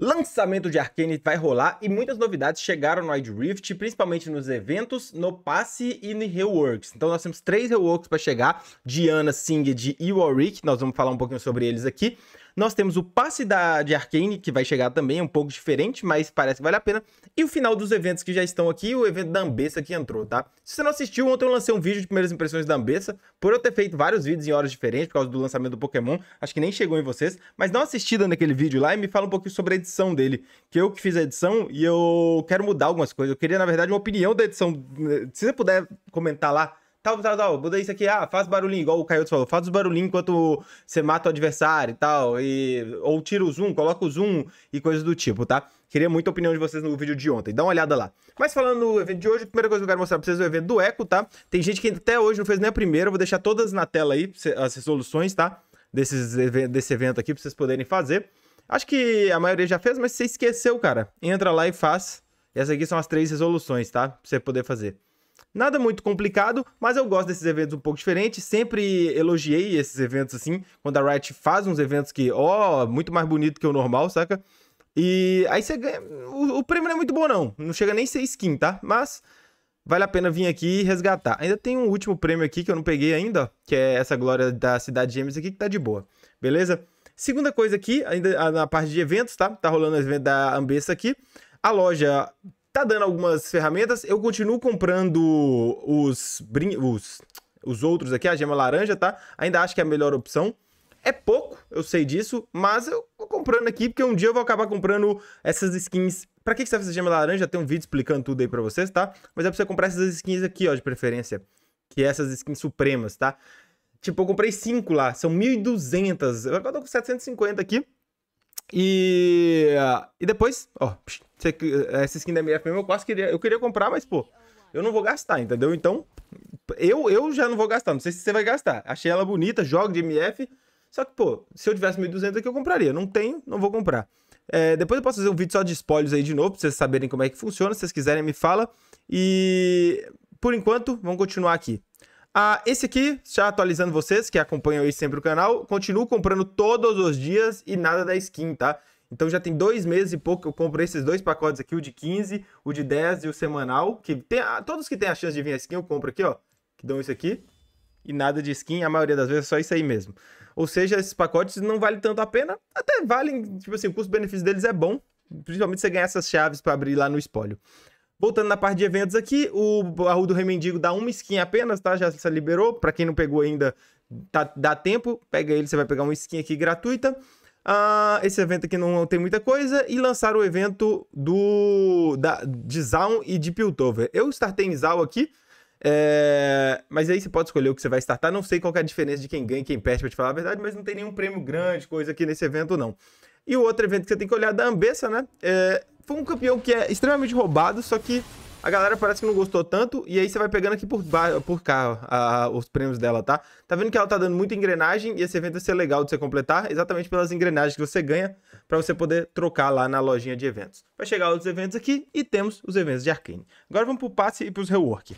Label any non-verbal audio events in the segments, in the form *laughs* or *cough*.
Lançamento de Arcane vai rolar e muitas novidades chegaram no Wide Rift, principalmente nos eventos, no passe e no reworks. Então nós temos três reworks para chegar, Diana, Singed e Warwick, nós vamos falar um pouquinho sobre eles aqui. Nós temos o passe da, de Arcane, que vai chegar também, é um pouco diferente, mas parece que vale a pena. E o final dos eventos que já estão aqui, o evento da Ambessa que entrou, tá? Se você não assistiu, ontem eu lancei um vídeo de primeiras impressões da Ambessa, por eu ter feito vários vídeos em horas diferentes por causa do lançamento do Pokémon, acho que nem chegou em vocês, mas dá uma assistida naquele vídeo lá e me fala um pouquinho sobre a edição dele, que eu que fiz a edição e eu quero mudar algumas coisas. Eu queria, na verdade, uma opinião da edição. Se você puder comentar lá tal, tal, tal, muda isso aqui, ah, faz barulhinho, igual o Caioto falou, faz os barulhinhos enquanto você mata o adversário e tal, e, ou tira o zoom, coloca o zoom e coisas do tipo, tá? Queria muita opinião de vocês no vídeo de ontem, dá uma olhada lá. Mas falando do evento de hoje, a primeira coisa que eu quero mostrar pra vocês é o evento do Eco, tá? Tem gente que até hoje não fez nem a primeira, vou deixar todas na tela aí, as resoluções, tá? Desses, desse evento aqui, pra vocês poderem fazer. Acho que a maioria já fez, mas se você esqueceu, cara, entra lá e faz. E essas aqui são as três resoluções, tá? Pra você poder fazer. Nada muito complicado, mas eu gosto desses eventos um pouco diferentes. Sempre elogiei esses eventos assim, quando a Riot faz uns eventos que, ó, oh, muito mais bonito que o normal, saca? E aí você ganha. O, o prêmio não é muito bom, não. Não chega nem a ser skin, tá? Mas vale a pena vir aqui e resgatar. Ainda tem um último prêmio aqui que eu não peguei ainda, que é essa glória da Cidade Gêmeos aqui, que tá de boa. Beleza? Segunda coisa aqui, ainda ah, na parte de eventos, tá? Tá rolando o evento da Ambessa aqui. A loja tá dando algumas ferramentas. Eu continuo comprando os, os, os outros aqui, a gema laranja, tá? Ainda acho que é a melhor opção. É pouco, eu sei disso, mas eu vou comprando aqui, porque um dia eu vou acabar comprando essas skins. Pra que, que serve essa gema laranja? Tem um vídeo explicando tudo aí pra vocês, tá? Mas é pra você comprar essas skins aqui, ó, de preferência. Que é essas skins supremas, tá? Tipo, eu comprei 5 lá, são 1.200. Agora eu tô com 750 aqui. E, e depois, ó, essa skin da MF mesmo eu quase queria, eu queria comprar, mas pô, eu não vou gastar, entendeu? Então, eu, eu já não vou gastar, não sei se você vai gastar. Achei ela bonita, jogo de MF, só que pô, se eu tivesse 1.200 aqui eu compraria, não tenho, não vou comprar. É, depois eu posso fazer um vídeo só de spoilers aí de novo, pra vocês saberem como é que funciona, se vocês quiserem me fala. E por enquanto, vamos continuar aqui. Ah, esse aqui, já atualizando vocês que acompanham aí sempre o canal, continuo comprando todos os dias e nada da skin, tá? Então já tem dois meses e pouco que eu compro esses dois pacotes aqui, o de 15, o de 10 e o semanal, que tem, todos que tem a chance de vir a skin eu compro aqui, ó, que dão isso aqui, e nada de skin, a maioria das vezes é só isso aí mesmo. Ou seja, esses pacotes não valem tanto a pena, até valem, tipo assim, o custo-benefício deles é bom, principalmente você ganhar essas chaves para abrir lá no espólio. Voltando na parte de eventos aqui, o baú do Remendigo dá uma skin apenas, tá? Já se liberou. Para quem não pegou ainda, tá, dá tempo. Pega ele, você vai pegar uma skin aqui gratuita. Ah, esse evento aqui não tem muita coisa. E lançaram o evento do da, de Zaun e de Piltover. Eu startei em Zaun aqui. É... Mas aí você pode escolher o que você vai startar. Não sei qual é a diferença de quem ganha e quem perde, pra te falar a verdade, mas não tem nenhum prêmio grande, coisa aqui nesse evento, não. E o outro evento que você tem que olhar é da Ambessa, né? É, foi um campeão que é extremamente roubado, só que a galera parece que não gostou tanto, e aí você vai pegando aqui por, por cá a, os prêmios dela, tá? Tá vendo que ela tá dando muita engrenagem, e esse evento vai ser legal de você completar, exatamente pelas engrenagens que você ganha, para você poder trocar lá na lojinha de eventos. Vai chegar outros eventos aqui, e temos os eventos de Arcane. Agora vamos pro passe e pros rework.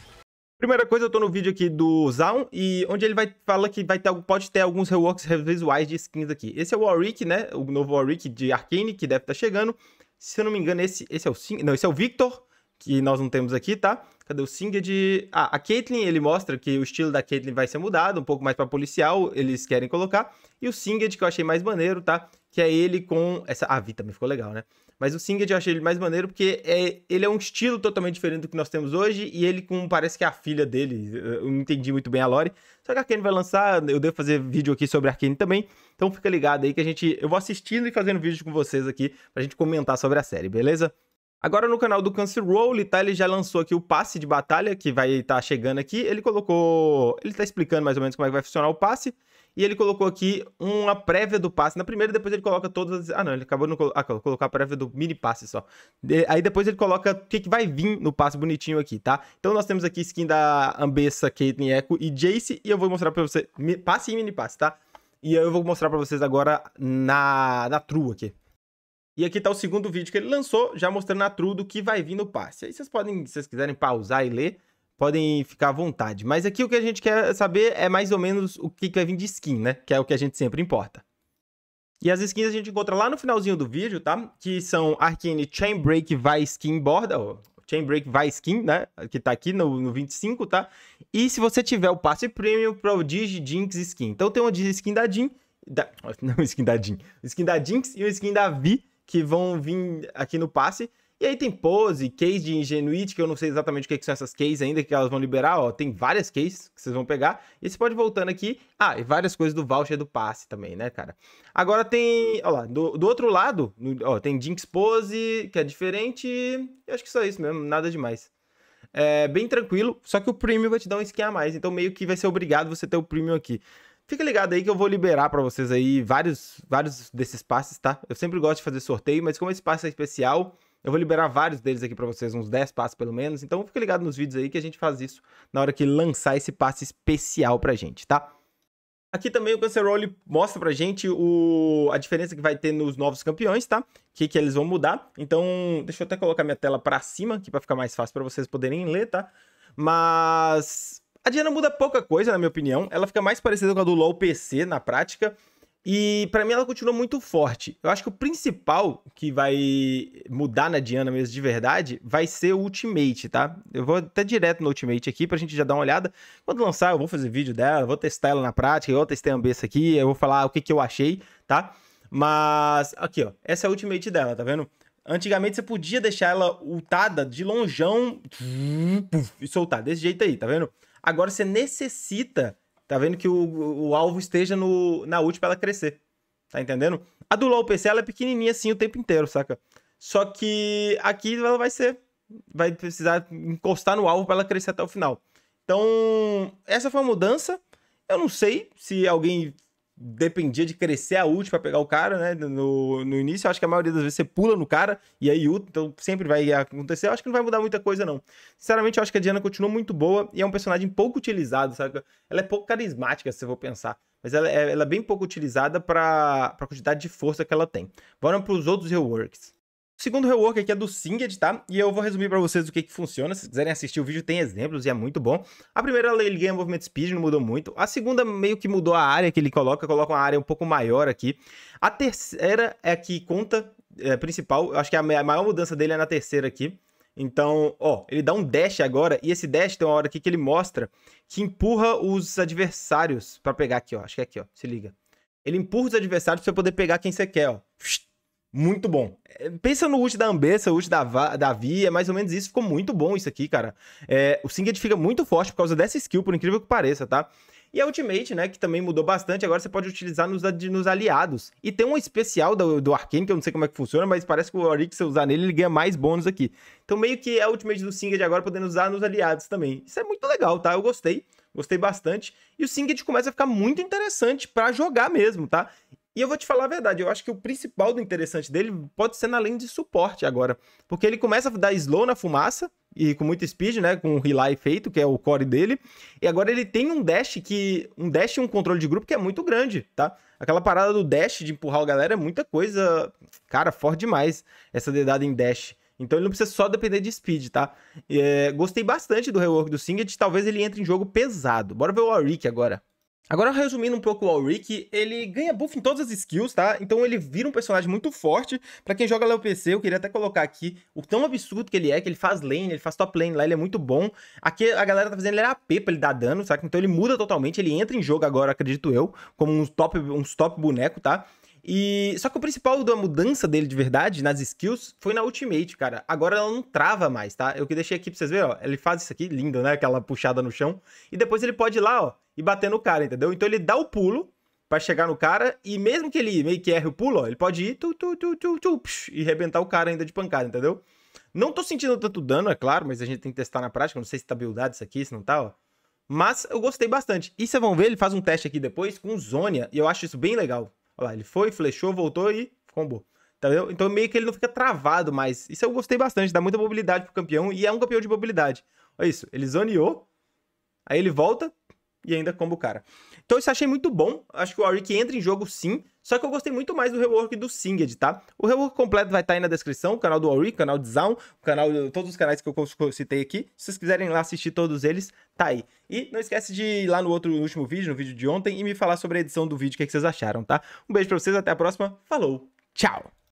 Primeira coisa, eu tô no vídeo aqui do Zaun, e onde ele vai fala que vai ter, pode ter alguns reworks visuais de skins aqui. Esse é o Warwick, né? O novo Warwick de Arcane, que deve estar tá chegando. Se eu não me engano, esse, esse é o Sing... Não, esse é o Victor, que nós não temos aqui, tá? Cadê o Singed? Ah, a Caitlyn, ele mostra que o estilo da Caitlyn vai ser mudado, um pouco mais pra policial, eles querem colocar. E o Singed, que eu achei mais maneiro, tá? Que é ele com... essa Ah, a Vi também ficou legal, né? Mas o Singed eu achei ele mais maneiro porque é, ele é um estilo totalmente diferente do que nós temos hoje e ele com, parece que é a filha dele, eu não entendi muito bem a lore. Só que a Arkane vai lançar, eu devo fazer vídeo aqui sobre a Arkane também, então fica ligado aí que a gente, eu vou assistindo e fazendo vídeo com vocês aqui pra gente comentar sobre a série, beleza? Agora no canal do Cancer Roll, tá? Ele já lançou aqui o passe de batalha, que vai estar tá chegando aqui. Ele colocou... Ele tá explicando mais ou menos como é que vai funcionar o passe. E ele colocou aqui uma prévia do passe. Na primeira, depois ele coloca todas... Ah, não, ele acabou de colo... ah, colocar a prévia do mini passe só. De... Aí depois ele coloca o que, que vai vir no passe bonitinho aqui, tá? Então nós temos aqui skin da Ambessa, Caitlyn Echo e Jace. E eu vou mostrar pra você... Passe e mini passe, tá? E eu vou mostrar pra vocês agora na, na trua aqui. E aqui está o segundo vídeo que ele lançou, já mostrando a Trudo que vai vir no passe. Aí vocês podem, se vocês quiserem pausar e ler, podem ficar à vontade. Mas aqui o que a gente quer saber é mais ou menos o que, vai vir de skin, né? Que é o que a gente sempre importa. E as skins a gente encontra lá no finalzinho do vídeo, tá? Que são Arcane Chainbreak vai Skin Borda, Chain Chainbreak vai Skin, né? Que tá aqui no, no 25, tá? E se você tiver o passe premium, Prodigy Jinx Skin. Então tem uma skin da Jin, da... *laughs* não skin da Jin, skin da Jinx e uma skin da Vi, que vão vir aqui no passe. E aí tem Pose, case de Ingenuity, que eu não sei exatamente o que, que são essas cases ainda, que elas vão liberar, ó. Tem várias cases que vocês vão pegar. E você pode voltando aqui. Ah, e várias coisas do voucher do passe também, né, cara? Agora tem, ó lá, do, do outro lado, no, ó, tem Jinx Pose, que é diferente. Eu acho que só isso mesmo, nada demais. É bem tranquilo, só que o Premium vai te dar um skin a mais, então meio que vai ser obrigado você ter o Premium aqui. Fica ligado aí que eu vou liberar para vocês aí vários, vários desses passes, tá? Eu sempre gosto de fazer sorteio, mas como esse passe é especial, eu vou liberar vários deles aqui para vocês, uns 10 passes pelo menos. Então fica ligado nos vídeos aí que a gente faz isso na hora que lançar esse passe especial pra gente, tá? Aqui também o Cancerole mostra pra gente o... a diferença que vai ter nos novos campeões, tá? O que, que eles vão mudar. Então, deixa eu até colocar minha tela pra cima aqui pra ficar mais fácil pra vocês poderem ler, tá? Mas a Diana muda pouca coisa, na minha opinião. Ela fica mais parecida com a do LoL PC na prática. E para mim ela continua muito forte. Eu acho que o principal que vai mudar na Diana mesmo de verdade vai ser o Ultimate, tá? Eu vou até direto no Ultimate aqui pra gente já dar uma olhada. Quando lançar, eu vou fazer vídeo dela, vou testar ela na prática, eu testei a Ambessa aqui, eu vou falar o que, que eu achei, tá? Mas aqui, ó, essa é a Ultimate dela, tá vendo? Antigamente você podia deixar ela ultada de longeão e soltar desse jeito aí, tá vendo? Agora você necessita, tá vendo que o, o alvo esteja no, na ult para ela crescer. Tá entendendo? A do LoL PC ela é pequenininha assim o tempo inteiro, saca? Só que aqui ela vai ser vai precisar encostar no alvo para ela crescer até o final. Então, essa foi a mudança. Eu não sei se alguém dependia de crescer a ult para pegar o cara, né? No, no início, eu acho que a maioria das vezes você pula no cara e aí ult, então sempre vai acontecer. Eu acho que não vai mudar muita coisa, não. Sinceramente, eu acho que a Diana continua muito boa e é um personagem pouco utilizado, sabe? Ela é pouco carismática, se eu for pensar. Mas ela é, ela é bem pouco utilizada para a quantidade de força que ela tem. Bora para os outros reworks. O segundo rework aqui é do Singed, tá? E eu vou resumir para vocês o que que funciona. Se quiserem assistir o vídeo, tem exemplos e é muito bom. A primeira, ele é ganha movimento speed, não mudou muito. A segunda, meio que mudou a área que ele coloca, coloca uma área um pouco maior aqui. A terceira é que conta é, principal, eu acho que a maior mudança dele é na terceira aqui. Então, ó, ele dá um dash agora, e esse dash tem uma hora aqui que ele mostra que empurra os adversários para pegar aqui, ó. Acho que é aqui, ó. Se liga. Ele empurra os adversários para poder pegar quem você quer, ó. Muito bom. É, pensa no ult da Ambessa, ult da, da Vi, é mais ou menos isso. Ficou muito bom isso aqui, cara. É, o Singed fica muito forte por causa dessa skill, por incrível que pareça, tá? E a Ultimate, né, que também mudou bastante, agora você pode utilizar nos, nos aliados. E tem um especial do, do que eu não sei como é que funciona, mas parece que o Orix, se usar nele, ele ganha mais bônus aqui. Então meio que é a Ultimate do Singed agora podendo usar nos aliados também. Isso é muito legal, tá? Eu gostei. Gostei bastante. E o Singed começa a ficar muito interessante para jogar mesmo, tá? E eu vou te falar a verdade, eu acho que o principal do interessante dele pode ser na lane de suporte agora. Porque ele começa a dar slow na fumaça, e com muito speed, né? Com o relay feito, que é o core dele. E agora ele tem um dash que. Um dash e um controle de grupo que é muito grande, tá? Aquela parada do dash de empurrar o galera é muita coisa. Cara, forte demais essa dedada em dash. Então ele não precisa só depender de speed, tá? É, gostei bastante do rework do Singed. Talvez ele entre em jogo pesado. Bora ver o Auric agora. Agora, resumindo um pouco o Ulrich, ele ganha buff em todas as skills, tá? Então ele vira um personagem muito forte. Pra quem joga no PC, eu queria até colocar aqui o tão absurdo que ele é, que ele faz lane, ele faz top lane lá, ele é muito bom. Aqui a galera tá fazendo ele AP pra ele dar dano, sabe? Então ele muda totalmente, ele entra em jogo agora, acredito eu, como um top, um top boneco, tá? E só que o principal da mudança dele de verdade nas skills foi na Ultimate, cara. Agora ela não trava mais, tá? Eu que deixei aqui pra vocês verem, ó. Ele faz isso aqui, lindo, né? Aquela puxada no chão. E depois ele pode ir lá, ó, e bater no cara, entendeu? Então ele dá o pulo para chegar no cara e mesmo que ele meio que erre o pulo, ó, ele pode ir tu, tu, tu, tu, tu, psh, e rebentar o cara ainda de pancada, entendeu? Não tô sentindo tanto dano, é claro, mas a gente tem que testar na prática. Não sei se tá buildado isso aqui, se não tá, ó. Mas eu gostei bastante. E vocês vão ver, ele faz um teste aqui depois com Zonia, e eu acho isso bem legal. Olha lá, ele foi, flechou, voltou e combo, Entendeu? Tá então meio que ele não fica travado mais. Isso eu gostei bastante, dá muita mobilidade pro campeão e é um campeão de mobilidade. Olha isso, ele zoneou, aí ele volta e ainda combo o cara. Então isso eu achei muito bom. Acho que o Auric entra em jogo sim. Só que eu gostei muito mais do rework do Singed, tá? O rework completo vai estar tá aí na descrição, o canal do Auric, o canal de Zaun, o canal, todos os canais que eu citei aqui. Se vocês quiserem lá assistir todos eles, tá aí. E não esquece de ir lá no outro no último vídeo, no vídeo de ontem, e me falar sobre a edição do vídeo, o que, é que vocês acharam, tá? Um beijo pra vocês, até a próxima. Falou, tchau!